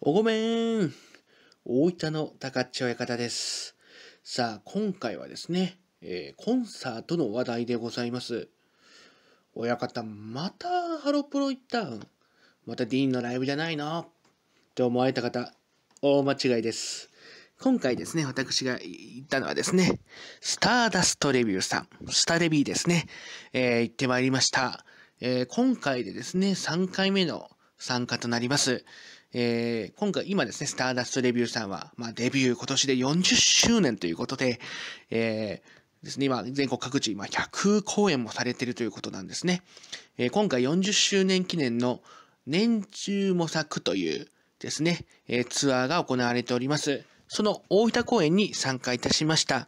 おごめん大分の高っち親方です。さあ、今回はですね、えー、コンサートの話題でございます。親方、またハロプロ行ったんまたディーンのライブじゃないのって思われた方、大間違いです。今回ですね、私が行ったのはですね、スターダストレビューさん、スタレビーですね、えー、行ってまいりました。えー、今回でですね、3回目の参加となります。えー、今回、今ですね、スターダストレビューさんは、まあ、デビュー今年で40周年ということで、えー、ですね、今、全国各地、今、100公演もされているということなんですね。えー、今回40周年記念の年中模索というですね、えー、ツアーが行われております。その大分公演に参加いたしました。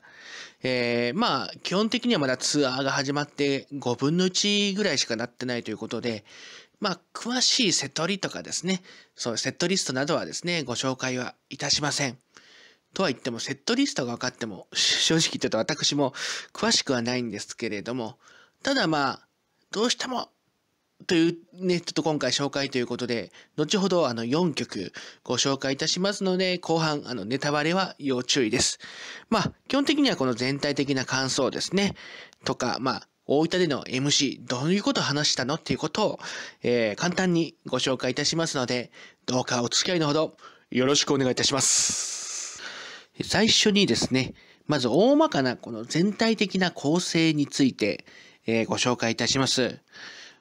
えー、まあ、基本的にはまだツアーが始まって5分の1ぐらいしかなってないということで、まあ、詳しいセトリとかですね、そう、セットリストなどはですね、ご紹介はいたしません。とは言っても、セットリストが分かっても、正直言ってと私も詳しくはないんですけれども、ただまあ、どうしても、というね、ちょっと今回紹介ということで、後ほどあの4曲ご紹介いたしますので、後半あのネタバレは要注意です。まあ、基本的にはこの全体的な感想ですね、とか、まあ、大分での MC、どういうことを話したのっていうことを、えー、簡単にご紹介いたしますので、どうかお付き合いのほどよろしくお願いいたします。最初にですね、まず大まかなこの全体的な構成について、えー、ご紹介いたします。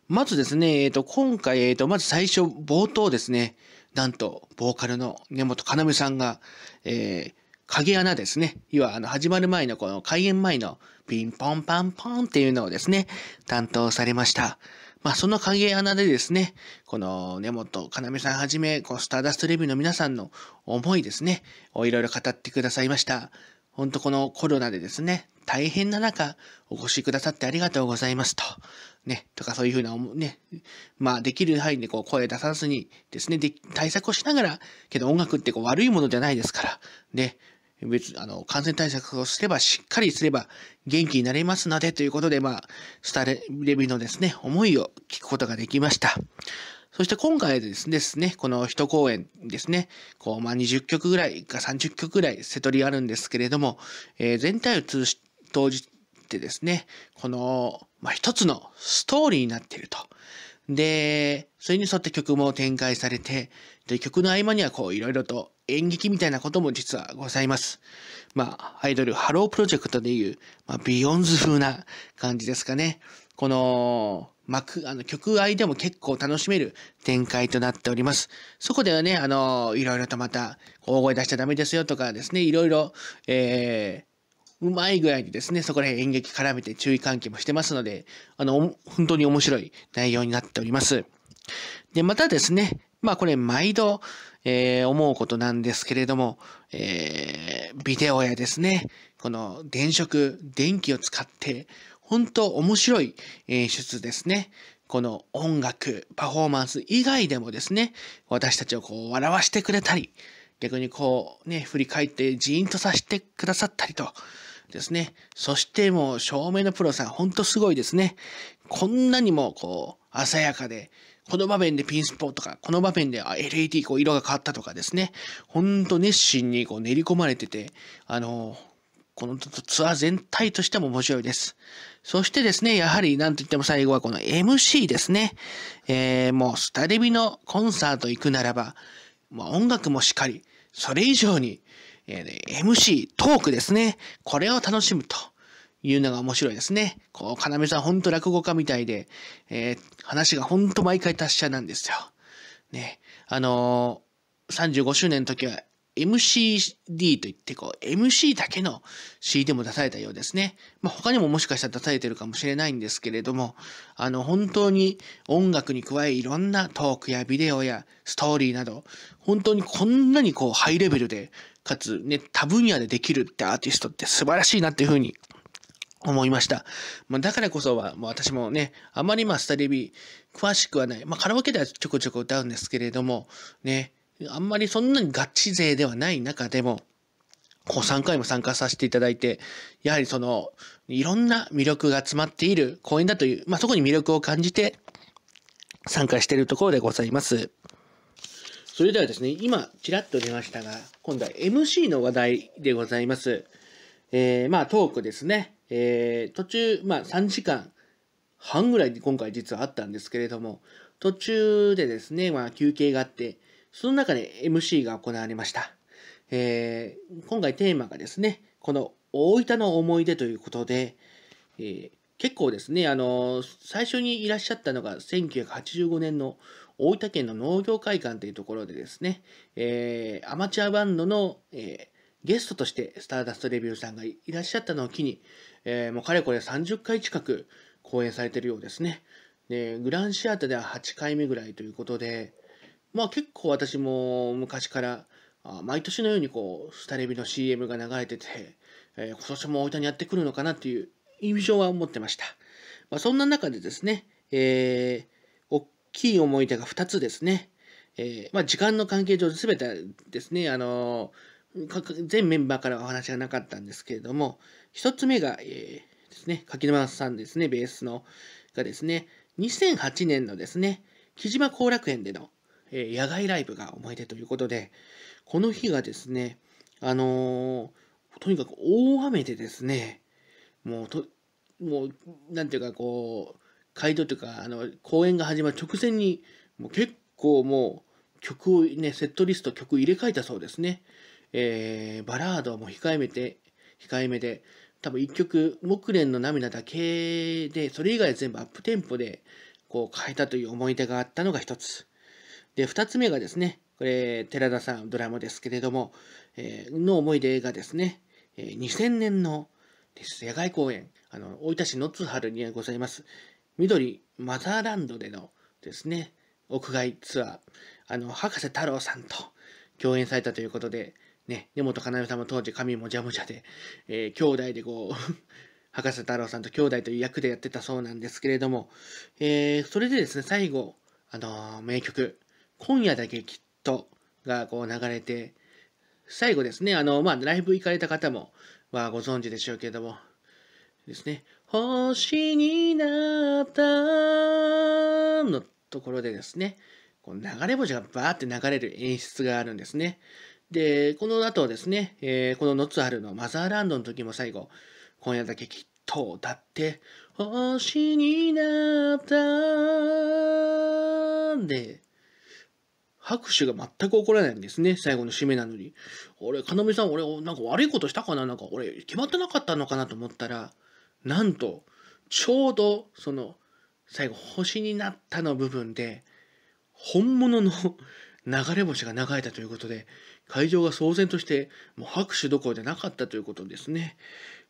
まずですね、えっ、ー、と、今回、えっ、ー、と、まず最初、冒頭ですね、なんと、ボーカルの根本要さんが、えー、影穴ですね。要は、あの、始まる前のこの開演前のピンポンパンポンっていうのをですね、担当されました。まあ、その影穴でですね、この根本かなめさんはじめ、このスターダストレビューの皆さんの思いですね、をいろいろ語ってくださいました。ほんとこのコロナでですね、大変な中、お越しくださってありがとうございますと。ね、とかそういうふうな、ね、まあできる範囲でこう声出さずにですね、で対策をしながら、けど音楽ってこう悪いものじゃないですから、ね、別、あの、感染対策をすれば、しっかりすれば元気になれますので、ということで、まあ、スタレレビのですね、思いを聞くことができました。そして今回ですね、この一公演ですね、こう、まあ、20曲ぐらいか30曲ぐらい瀬取りあるんですけれども、えー、全体を通通じてですね、この、まあ、一つのストーリーになっていると。で、それに沿って曲も展開されて、で、曲の合間にはこういろいろと演劇みたいなことも実はございます。まあ、アイドルハロープロジェクトでいう、まあ、ビヨンズ風な感じですかね。この、幕、あの、曲合でも結構楽しめる展開となっております。そこではね、あの、いろいろとまた、大声出しちゃダメですよとかですね、いろいろ、えー、うまいぐらいにですね、そこら辺演劇絡めて注意喚起もしてますので、あの、本当に面白い内容になっております。で、またですね、まあこれ毎度、えー、思うことなんですけれども、えー、ビデオやですね、この電飾、電気を使って、本当面白い演出ですね。この音楽、パフォーマンス以外でもですね、私たちをこう笑わしてくれたり、逆にこうね、振り返ってジーンとさせてくださったりと、ですね。そしてもう照明のプロさん、ほんとすごいですね。こんなにもこう、鮮やかで、この場面でピンスポとか、この場面で LED こう色が変わったとかですね。ほんと熱心にこう練り込まれてて、あの、このツアー全体としても面白いです。そしてですね、やはりなんといっても最後はこの MC ですね。えー、もうスタデビのコンサート行くならば、まあ、音楽もしっかり、それ以上にえ MC、トークですね。これを楽しむと。いうのが面白いですね。こう、かなさんほんと落語家みたいで、えー、話がほんと毎回達者なんですよ。ね。あのー、35周年の時は MCD といってこう、MC だけの CD も出されたようですね。まあ、他にももしかしたら出されてるかもしれないんですけれども、あの、本当に音楽に加えいろんなトークやビデオやストーリーなど、本当にこんなにこう、ハイレベルでかつね、多分野でできるってアーティストって素晴らしいなっていうふうに思いました。まあ、だからこそは、まう私もね、あまりまあスタデビ詳しくはない。まあ、カラオケではちょこちょこ歌うんですけれども、ね、あんまりそんなにガチ勢ではない中でも、こう3回も参加させていただいて、やはりその、いろんな魅力が詰まっている公演だという、まあ、そこに魅力を感じて参加しているところでございます。それではですね、今、ちらっと出ましたが、今度は MC の話題でございます。えー、まあ、トークですね。えー、途中、まあ、3時間半ぐらいで今回実はあったんですけれども、途中でですね、まあ、休憩があって、その中で MC が行われました。えー、今回テーマがですね、この大分の思い出ということで、えー、結構ですね、あのー、最初にいらっしゃったのが1985年の大分県の農業会館というところでですね、えー、アマチュアバンドの、えー、ゲストとしてスターダストレビューさんがいらっしゃったのを機に、えー、もうかれこれ30回近く公演されてるようですね。で、グランシアターでは8回目ぐらいということで、まあ結構私も昔から毎年のようにこう、スタレビの CM が流れてて、えー、今年も大分にやってくるのかなっていう印象は持ってました。まあ、そんな中でですね、えー、きい思い出が2つですね。えー、まあ、時間の関係上全てですね、あのー、全メンバーからお話がなかったんですけれども、1つ目が、えー、ですね、柿沼さんですね、ベースの、がですね、2008年のですね、木島後楽園での、え野外ライブが思い出ということで、この日がですね、あのとにかく大雨でですね、もうと、もう、なんていうかこう、街道というか、あの、公演が始まる直前に、もう結構もう曲をね、セットリスト曲入れ替えたそうですね。えー、バラードも控えめで、控えめで、多分1曲、木蓮の涙だけで、それ以外全部アップテンポで、こう変えたという思い出があったのが1つ。で、2つ目がですね、これ、寺田さんドラマですけれども、えー、の思い出がですね、2000年の世界公演、あの、大分市の津春にございます、緑マザーランドでのですね、屋外ツアー、あの、博士太郎さんと共演されたということで、ね、根本かなえさんも当時髪もじゃもじゃで、えー、兄弟でこう 博士太郎さんと兄弟という役でやってたそうなんですけれども、えー、それでですね、最後、あのー、名曲、今夜だけきっとがこう流れて、最後ですね、あの、まあ、ライブ行かれた方も、あ、ご存知でしょうけれども、ですね、星になったのところでですね、こう流れ星がバーって流れる演出があるんですね。で、この後ですね、えー、このノツハルのマザーランドの時も最後、今夜だけきっと歌って、星になったで、拍手が全く起こらないんですね。最後の締めなのに。俺、かなみさん、俺、なんか悪いことしたかななんか俺、決まってなかったのかなと思ったら、なんとちょうどその最後星になったの部分で本物の流れ星が流れたということで会場が騒然としてもう拍手どころでなかったということですね。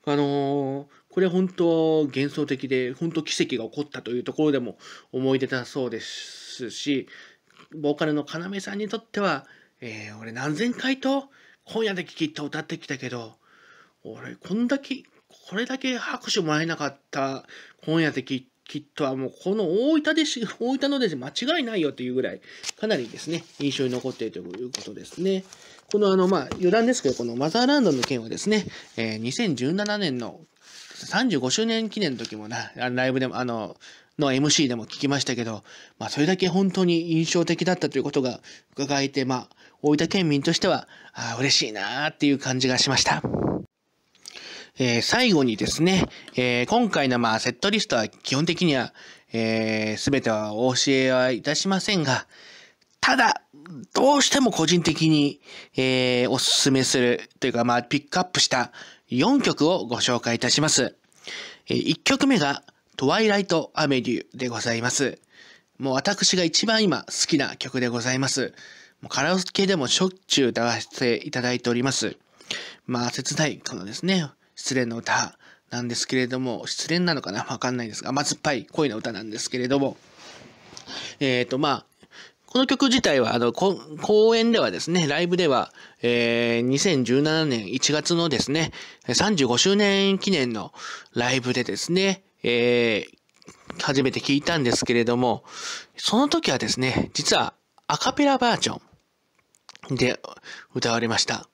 あのー、これ本当幻想的で本当奇跡が起こったというところでも思い出だそうですしボーカルの要さんにとっては、えー、俺何千回と今夜でけきと歌ってきたけど俺こんだけこれだけ拍手もらえなかった今夜的ききっとはもうこの大分でし、大分のです間違いないよというぐらい、かなりですね、印象に残っているということですね。このあの、まあ、余談ですけど、このマザーランドの件はですね、えー、2017年の35周年記念の時もな、ライブでも、あの、の MC でも聞きましたけど、まあ、それだけ本当に印象的だったということが伺えて、まあ、大分県民としては、あ嬉しいなーっていう感じがしました。えー、最後にですね、えー、今回のまあセットリストは基本的には、えー、全てはお教えはいたしませんが、ただ、どうしても個人的に、えー、おすすめするというか、まあ、ピックアップした4曲をご紹介いたします。えー、1曲目が、トワイライト・アメリューでございます。もう私が一番今好きな曲でございます。もうカラオケでもしょっちゅう歌わせていただいております。まあ、切ない、このですね、失恋の歌なんですけれども、失恋なのかなわかんないですが、甘酸っぱい恋の歌なんですけれども、えっ、ー、と、まあ、この曲自体は、あの、公演ではですね、ライブでは、えー、2017年1月のですね、35周年記念のライブでですね、えー、初めて聞いたんですけれども、その時はですね、実はアカペラバージョンで歌われました。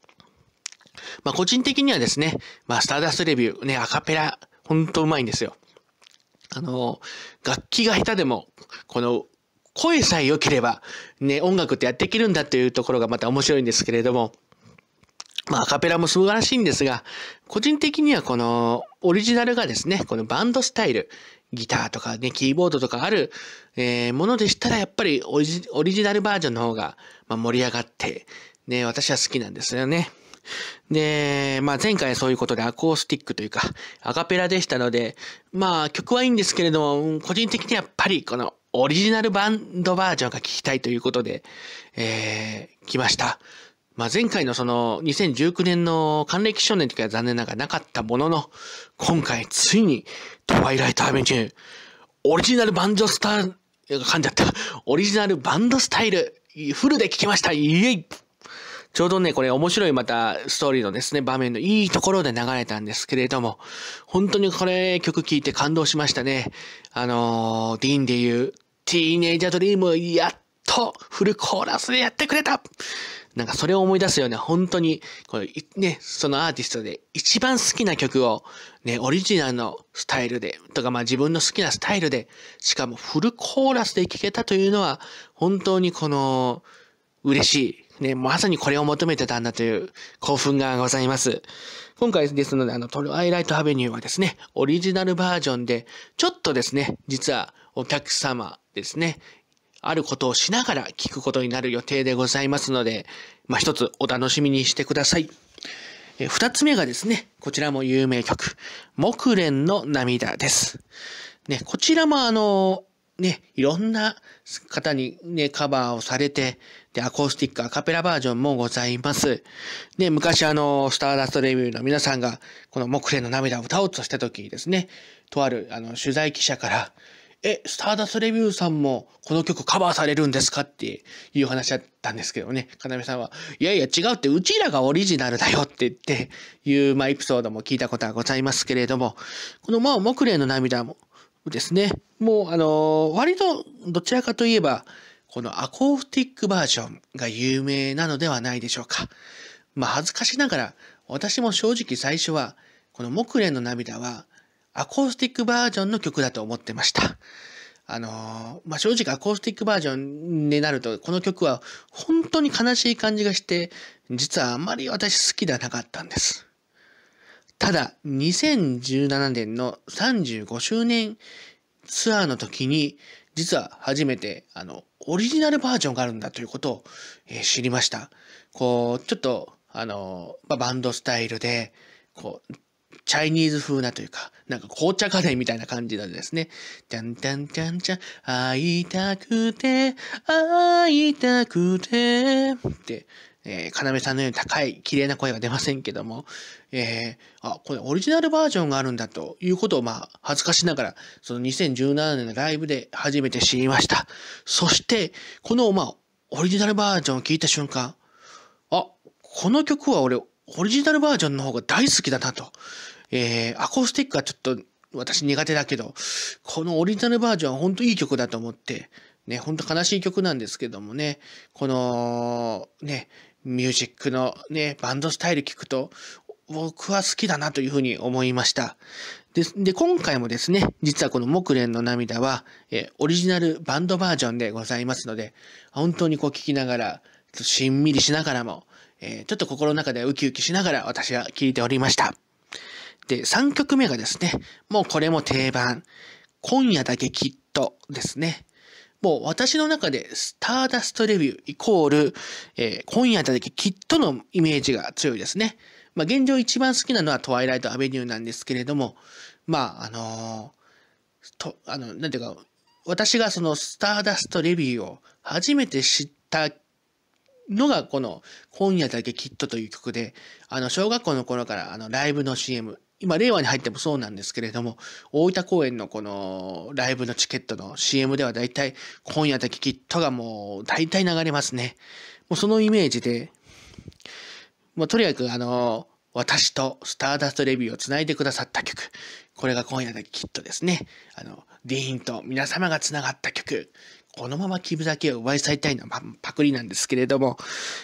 まあ、個人的にはですね、まあ、スターダストレビュー、ね、アカペラ、ほんとうまいんですよ。あの、楽器が下手でも、この、声さえ良ければ、ね、音楽ってやっていけるんだっていうところがまた面白いんですけれども、まあ、アカペラも素晴らしいんですが、個人的にはこの、オリジナルがですね、このバンドスタイル、ギターとかね、キーボードとかある、えー、ものでしたら、やっぱりオリジナルバージョンの方が、まあ、盛り上がって、ね、私は好きなんですよね。で、まあ前回そういうことでアコースティックというか、アカペラでしたので、まあ曲はいいんですけれども、個人的にはやっぱりこのオリジナルバンドバージョンが聴きたいということで、えー、来ました。まあ、前回のその2019年の還暦少年といはか残念ながらなかったものの、今回ついにトワイライトアベンチュー、オリジナルバンドスタ噛んじゃった。オリジナルバンドスタイル、フルで聴きました。イエイちょうどね、これ面白いまたストーリーのですね、場面のいいところで流れたんですけれども、本当にこれ曲聴いて感動しましたね。あのー、ディーンで言う、ティーネイジャードリーム、やっとフルコーラスでやってくれたなんかそれを思い出すよね、本当に、これ、ね、そのアーティストで一番好きな曲を、ね、オリジナルのスタイルで、とかまあ自分の好きなスタイルで、しかもフルコーラスで聴けたというのは、本当にこの、嬉しいね、まさにこれを求めてたんだという興奮がございます。今回ですので、あの、トルアイライトアベニューはですね、オリジナルバージョンで、ちょっとですね、実はお客様ですね、あることをしながら聞くことになる予定でございますので、まあ、一つお楽しみにしてください。え、二つ目がですね、こちらも有名曲、木蓮の涙です。ね、こちらもあの、ね、いろんな方にね、カバーをされて、で、アコースティックアカペラバージョンもございます。ね、昔あの、スターダストレビューの皆さんが、この木蓮の涙を歌おうとした時にですね、とあるあの、取材記者から、え、スターダストレビューさんもこの曲カバーされるんですかっていう話だったんですけどね、かなめさんは、いやいや違うって、うちらがオリジナルだよって言っていう、まあ、エピソードも聞いたことはございますけれども、このまあ、木蓮の涙も、ですね、もう、あの、割とどちらかといえば、このアコースティックバージョンが有名なのではないでしょうか。まあ恥ずかしながら、私も正直最初は、この木蓮の涙は、アコースティックバージョンの曲だと思ってました。あのー、まあ、正直アコースティックバージョンになると、この曲は本当に悲しい感じがして、実はあんまり私好きではなかったんです。ただ、2017年の35周年ツアーの時に、実は初めて、あの、オリジナルバージョンがあるんだということを、えー、知りました。こう、ちょっと、あの、まあ、バンドスタイルで、こう、チャイニーズ風なというか、なんか紅茶家電みたいな感じなんですね。ちゃんちゃんちゃんちゃん、会いたくて、会いたくて、って、えー、要さんのように高い、綺麗な声は出ませんけども、えー、あ、これオリジナルバージョンがあるんだということを、まあ、恥ずかしながら、その2017年のライブで初めて知りました。そして、この、まあ、オリジナルバージョンを聴いた瞬間、あ、この曲は俺、オリジナルバージョンの方が大好きだなと。えー、アコースティックはちょっと私苦手だけど、このオリジナルバージョンは本当いい曲だと思って、ね、ほんと悲しい曲なんですけどもね、この、ね、ミュージックのね、バンドスタイル聞くと、僕は好きだなというふうに思いました。で、で今回もですね、実はこの木蓮の涙は、えー、オリジナルバンドバージョンでございますので、本当にこう聞きながら、しんみりしながらも、えー、ちょっと心の中でウキウキしながら私は聞いておりました。で、3曲目がですね、もうこれも定番、今夜だけきっとですね。もう私の中でスターダストレビューイコール、えー、今夜だけきっとのイメージが強いですね。まあ現状一番好きなのはトワイライトアベニューなんですけれども、まああのー、と、あの、なんていうか、私がそのスターダストレビューを初めて知ったのがこの今夜だけきっとという曲で、あの小学校の頃からあのライブの CM、今、令和に入ってもそうなんですけれども、大分公演のこのライブのチケットの CM では大体、今夜だけきっとがもう大体流れますね。もうそのイメージで、まあ、とにかくあの、私とスターダストレビューをつないでくださった曲。これが今夜だけきっとですね。あの、ディーンと皆様がつながった曲。このまま君だけを奪い去りたいのはパクリなんですけれども、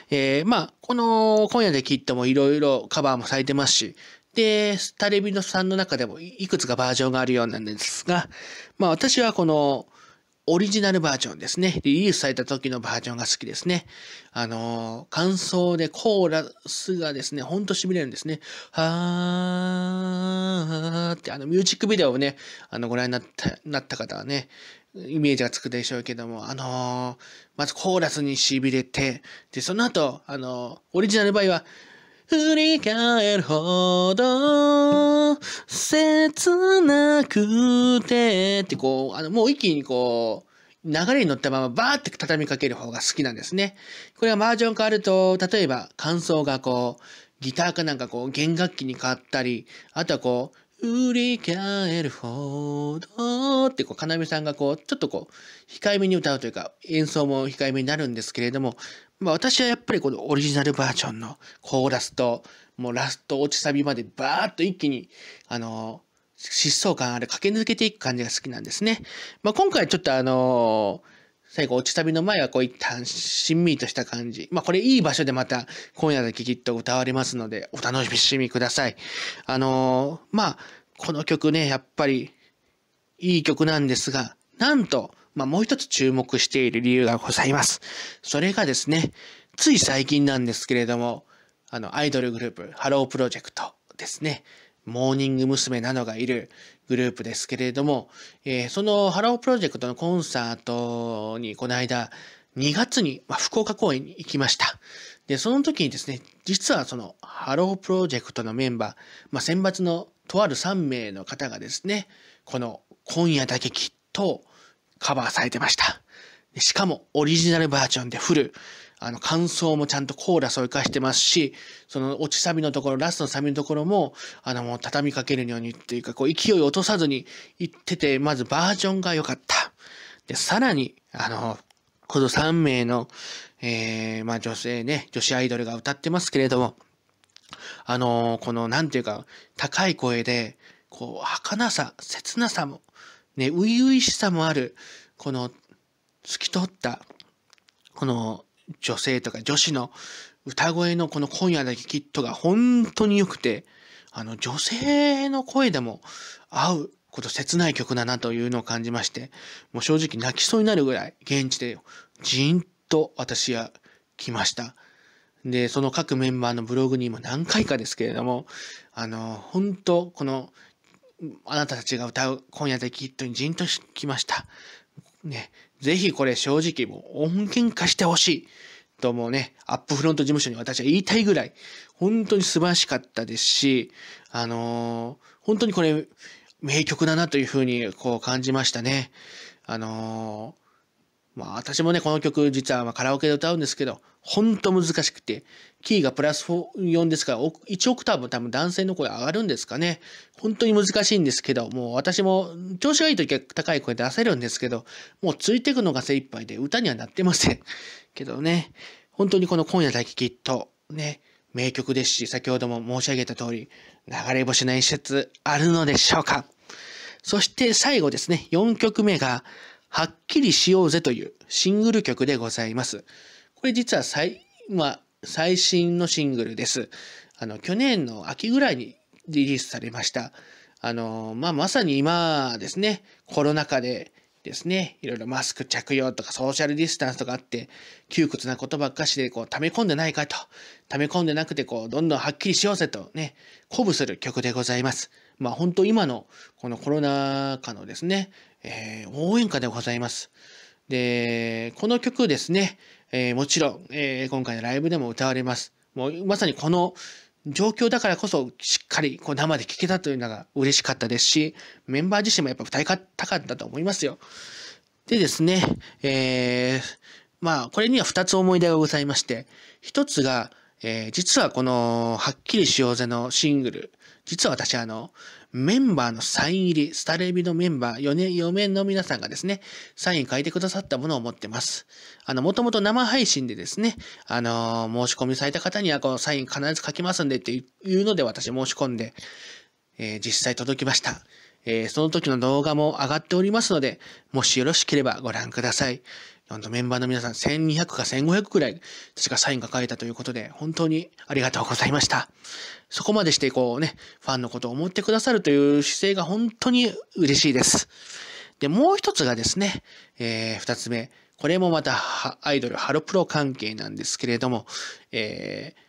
えー、まあ、この今夜でキっトもいろいろカバーもされてますし、で、タレビのさんの中でもいくつかバージョンがあるようなんですが、まあ私はこのオリジナルバージョンですね。リリースされた時のバージョンが好きですね。あの感想でコーラスがですね、ほんと痺れるんですね。はーって、あのミュージックビデオをね、あのご覧になったなった方はね、イメージがつくでしょうけども、あのー、まずコーラスに痺れて、で、その後、あのー、オリジナル場合は、振り返るほど、切なくて、ってこう、あの、もう一気にこう、流れに乗ったままバーって畳みかける方が好きなんですね。これはバージョン変わると、例えば感想がこう、ギターかなんかこう、弦楽器に変わったり、あとはこう、振り返るほどってこう、かなさんがこう、ちょっとこう、控えめに歌うというか、演奏も控えめになるんですけれども、まあ私はやっぱりこのオリジナルバージョンのコーラスと、もうラスト落ちサビまでバーッと一気に、あの、疾走感ある駆け抜けていく感じが好きなんですね。まあ今回ちょっとあのー最後、落ち旅の前はこう一旦、しんみりとした感じ。まあ、これいい場所でまた、今夜だけきっと歌われますので、お楽しみください。あのー、まあ、この曲ね、やっぱり、いい曲なんですが、なんと、まあ、もう一つ注目している理由がございます。それがですね、つい最近なんですけれども、あの、アイドルグループ、ハロープロジェクトですね。モーニング娘。などがいるグループですけれども、えー、そのハロープロジェクトのコンサートにこの間2月に、まあ、福岡公演に行きました。で、その時にですね、実はそのハロープロジェクトのメンバー、まあ、選抜のとある3名の方がですね、この今夜だけきっとカバーされてました。しかもオリジナルバージョンでフル。あの、感想もちゃんとコーラスを活かしてますし、その落ちサビのところ、ラストのサビのところも、あの、もう畳みかけるようにっていうか、こう、勢い落とさずに行ってて、まずバージョンが良かった。で、さらに、あの、この3名の、えー、まあ女性ね、女子アイドルが歌ってますけれども、あのこの、なんていうか、高い声で、こう、儚さ、切なさも、ね、初々しさもある、この透き通った、この女性とか女子の歌声のこの今夜だけきっとが本当に良くて、あの女性の声でも合うこと切ない曲だなというのを感じまして、もう正直泣きそうになるぐらい現地でじーんと私は来ました。で、その各メンバーのブログにも何回かですけれども、あの、本当このあなたたちが歌う今夜できっとにじんときました。ね、ぜひこれ正直もう音源化してほしい。ともうね、アップフロント事務所に私は言いたいぐらい、本当に素晴らしかったですし、あのー、本当にこれ、名曲だなというふうにこう感じましたね。あのーまあ私もね、この曲実はまカラオケで歌うんですけど、ほんと難しくて、キーがプラス4ですから、1オクターブ多分男性の声上がるんですかね。本当に難しいんですけど、もう私も調子がいい時は高い声出せるんですけど、もうついてくのが精一杯で歌にはなってません。けどね、本当にこの今夜だけきっと、ね、名曲ですし、先ほども申し上げた通り、流れ星の演出あるのでしょうか。そして最後ですね、4曲目が、はっきりしようぜというシングル曲でございます。これ実は最、まあ、最新のシングルです。あの、去年の秋ぐらいにリリースされました。あの、まあ、まさに今ですね、コロナ禍でですね、いろいろマスク着用とかソーシャルディスタンスとかあって、窮屈なことばっかしでこう溜め込んでないかと、溜め込んでなくてこう、どんどんはっきりしようぜとね、鼓舞する曲でございます。まあ、本当今のこのコロナ禍のですね、えー、応援歌でございます。で、この曲ですね、えー、もちろん、えー、今回のライブでも歌われます。もうまさにこの状況だからこそしっかりこう生で聴けたというのが嬉しかったですし、メンバー自身もやっぱ歌いたかったと思いますよ。でですね、えー、まあこれには2つ思い出がございまして、1つが、えー、実はこの、はっきりしようぜのシングル、実は私あの、メンバーのサイン入り、スタレビのメンバー4年、4年の皆さんがですね、サイン書いてくださったものを持ってます。あの、もともと生配信でですね、あのー、申し込みされた方にはこのサイン必ず書きますんでっていうので私申し込んで、えー、実際届きました。えー、その時の動画も上がっておりますので、もしよろしければご覧ください。メンバーの皆さん1200か1500くらい、確かサインが書いたということで、本当にありがとうございました。そこまでしてこうね、ファンのことを思ってくださるという姿勢が本当に嬉しいです。で、もう一つがですね、えー、二つ目。これもまたアイドルハロプロ関係なんですけれども、えー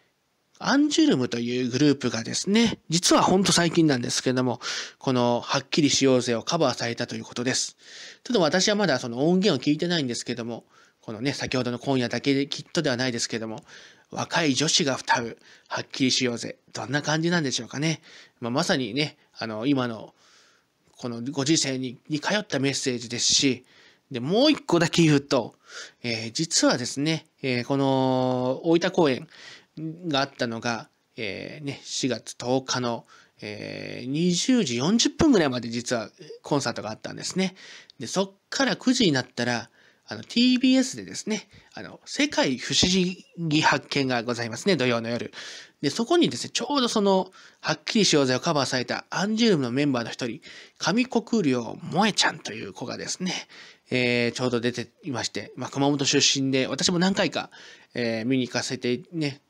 アンジュルムというグループがですね、実はほんと最近なんですけども、この、はっきりしようぜをカバーされたということです。ちょっと私はまだその音源を聞いてないんですけども、このね、先ほどの今夜だけできっとではないですけども、若い女子が歌う、はっきりしようぜ。どんな感じなんでしょうかね。まあ、まさにね、あの、今の、このご時世にに通ったメッセージですし、で、もう一個だけ言うと、えー、実はですね、えー、この、大分公演、があったのが、えー、ね、4月10日の、えー、20時40分ぐらいまで実はコンサートがあったんですね。で、そっから9時になったら、あの TBS でですね、あの、世界不思議発見がございますね、土曜の夜。で、そこにですね、ちょうどその、はっきりしようぜをカバーされたアンジュルムのメンバーの一人、上国領萌ちゃんという子がですね、えー、ちょうど出ていまして、まあ、熊本出身で、私も何回か、えー、見に行かせてね、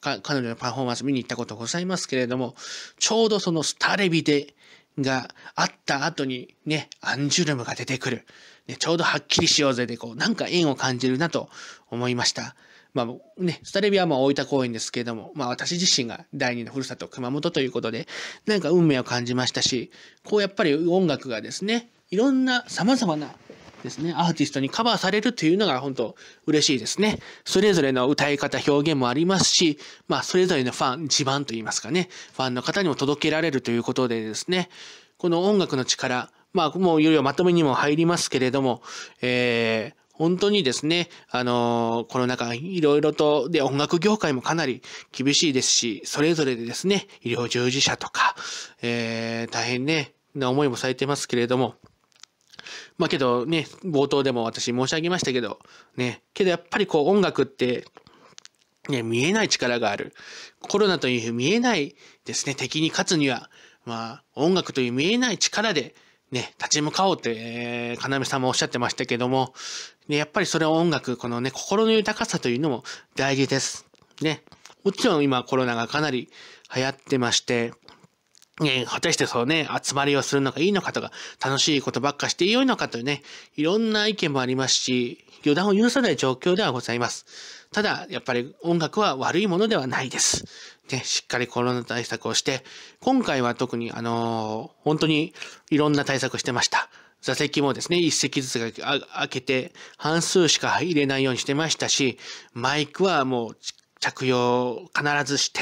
彼女のパフォーマンス見に行ったことございますけれども、ちょうどそのスタレビで、があった後にね、アンジュルムが出てくる。ね、ちょうどはっきりしようぜで、こう、なんか縁を感じるなと思いました。まあね、スタレビはまあ大分公園ですけれども、まあ私自身が第二のふるさと熊本ということで、なんか運命を感じましたし、こうやっぱり音楽がですね、いろんな様々なですね、アーティストにカバーされるというのが本当嬉しいですね。それぞれの歌い方、表現もありますし、まあ、それぞれのファン、地盤といいますかね、ファンの方にも届けられるということでですね、この音楽の力、まあ、もういよいよまとめにも入りますけれども、えー、本当にですね、あのー、コロナ禍いろいろと、で、音楽業界もかなり厳しいですし、それぞれでですね、医療従事者とか、えー、大変ね、な思いもされてますけれども、まあけどね、冒頭でも私申し上げましたけど、ね、けどやっぱりこう音楽って、ね、見えない力がある。コロナという見えないですね、敵に勝つには、まあ音楽という見えない力で、ね、立ち向かおうって、えー、さんもおっしゃってましたけども、ね、やっぱりそれは音楽、このね、心の豊かさというのも大事です。ね。もちろん今コロナがかなり流行ってまして、え果たしてそのね、集まりをするのがいいのかとか、楽しいことばっかして良いのかというね、いろんな意見もありますし、予断を許さない状況ではございます。ただ、やっぱり音楽は悪いものではないです。ね、しっかりコロナ対策をして、今回は特にあのー、本当にいろんな対策してました。座席もですね、一席ずつが開けて、半数しか入れないようにしてましたし、マイクはもう着用必ずして、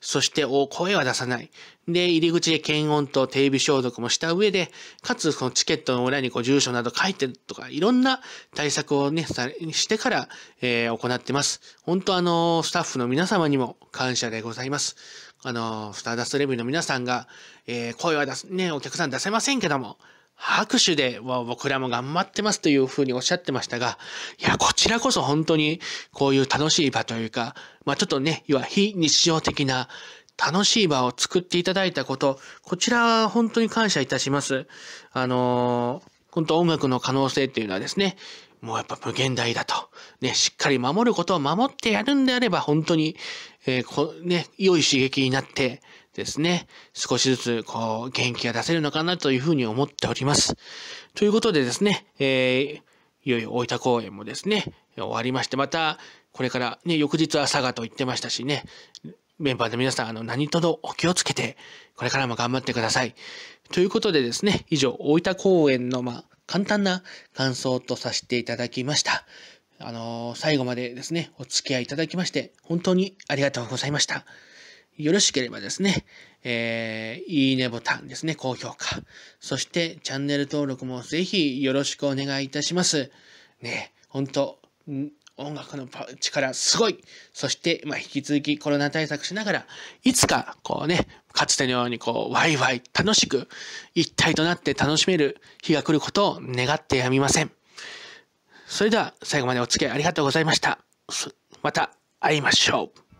そして声は出さない。で、入り口で検温と手指消毒もした上で、かつそのチケットの裏にこう住所など書いてるとか、いろんな対策をね、してから、えー、行ってます。本当あのー、スタッフの皆様にも感謝でございます。あのー、スターダストレビューの皆さんが、えー、声は出す、ね、お客さん出せませんけども、拍手で、僕らも頑張ってますというふうにおっしゃってましたが、いや、こちらこそ本当にこういう楽しい場というか、まあちょっとね、いわ非日常的な、楽しい場を作っていただいたこと、こちらは本当に感謝いたします。あのー、本当音楽の可能性っていうのはですね、もうやっぱ無限大だと。ね、しっかり守ることを守ってやるんであれば、本当に、えー、こね、良い刺激になって、ですね、少しずつこう元気が出せるのかなというふうに思っております。ということでですね、えー、いよいよ大分公演もですね、終わりまして、またこれからね、翌日は佐賀と言ってましたしね、メンバーの皆さん、あの、何卒お気をつけて、これからも頑張ってください。ということでですね、以上、大分公演の、まあ、簡単な感想とさせていただきました。あのー、最後までですね、お付き合いいただきまして、本当にありがとうございました。よろしければですね、えー、いいねボタンですね、高評価。そして、チャンネル登録もぜひよろしくお願いいたします。ね、本当音楽の力すごいそして、まあ、引き続きコロナ対策しながら、いつかこうね、かつてのようにこう、ワイワイ楽しく一体となって楽しめる日が来ることを願ってやみません。それでは最後までお付き合いありがとうございました。また会いましょう。